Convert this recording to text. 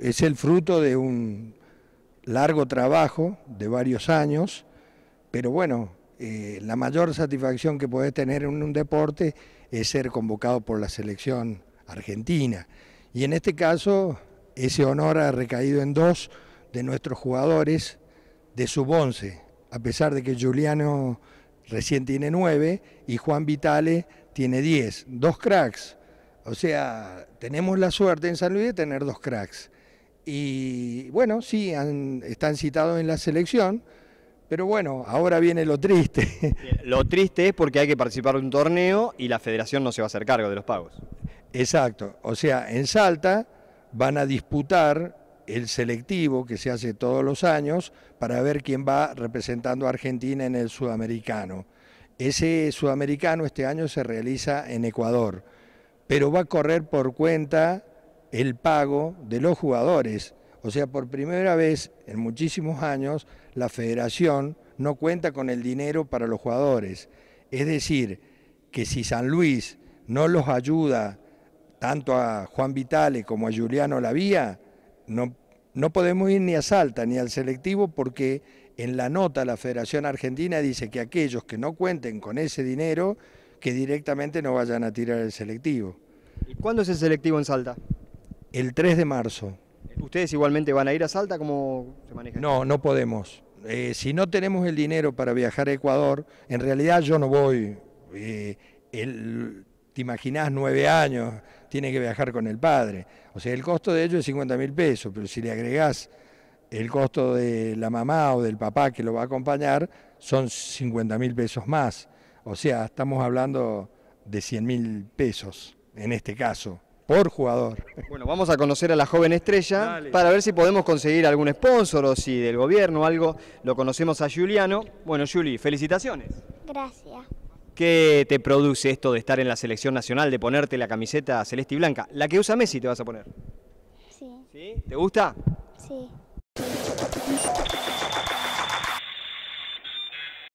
Es el fruto de un largo trabajo de varios años, pero bueno, eh, la mayor satisfacción que podés tener en un deporte es ser convocado por la selección argentina. Y en este caso, ese honor ha recaído en dos de nuestros jugadores de sub-11, a pesar de que Juliano recién tiene nueve y Juan Vitale tiene diez, dos cracks. O sea, tenemos la suerte en San Luis de tener dos cracks. Y bueno, sí, están citados en la selección, pero bueno, ahora viene lo triste. Lo triste es porque hay que participar de un torneo y la federación no se va a hacer cargo de los pagos. Exacto, o sea, en Salta van a disputar el selectivo que se hace todos los años para ver quién va representando a Argentina en el sudamericano. Ese sudamericano este año se realiza en Ecuador, pero va a correr por cuenta el pago de los jugadores. O sea, por primera vez en muchísimos años, la federación no cuenta con el dinero para los jugadores. Es decir, que si San Luis no los ayuda tanto a Juan Vitale como a Juliano Lavía, no, no podemos ir ni a Salta ni al selectivo porque en la nota la Federación Argentina dice que aquellos que no cuenten con ese dinero, que directamente no vayan a tirar el selectivo. ¿Y cuándo es el selectivo en Salta? el 3 de marzo. ¿Ustedes igualmente van a ir a Salta? ¿Cómo se maneja? No, no podemos. Eh, si no tenemos el dinero para viajar a Ecuador, en realidad yo no voy. Eh, te imaginás, nueve años, tiene que viajar con el padre. O sea, el costo de ello es 50 mil pesos, pero si le agregás el costo de la mamá o del papá que lo va a acompañar, son 50 mil pesos más. O sea, estamos hablando de 100 mil pesos en este caso por jugador. Bueno, vamos a conocer a la joven estrella para ver si podemos conseguir algún sponsor o si del gobierno o algo. Lo conocemos a Juliano. Bueno, Juli, felicitaciones. Gracias. ¿Qué te produce esto de estar en la selección nacional, de ponerte la camiseta celeste y blanca? La que usa Messi te vas a poner. Sí. ¿Sí? ¿Te gusta? Sí.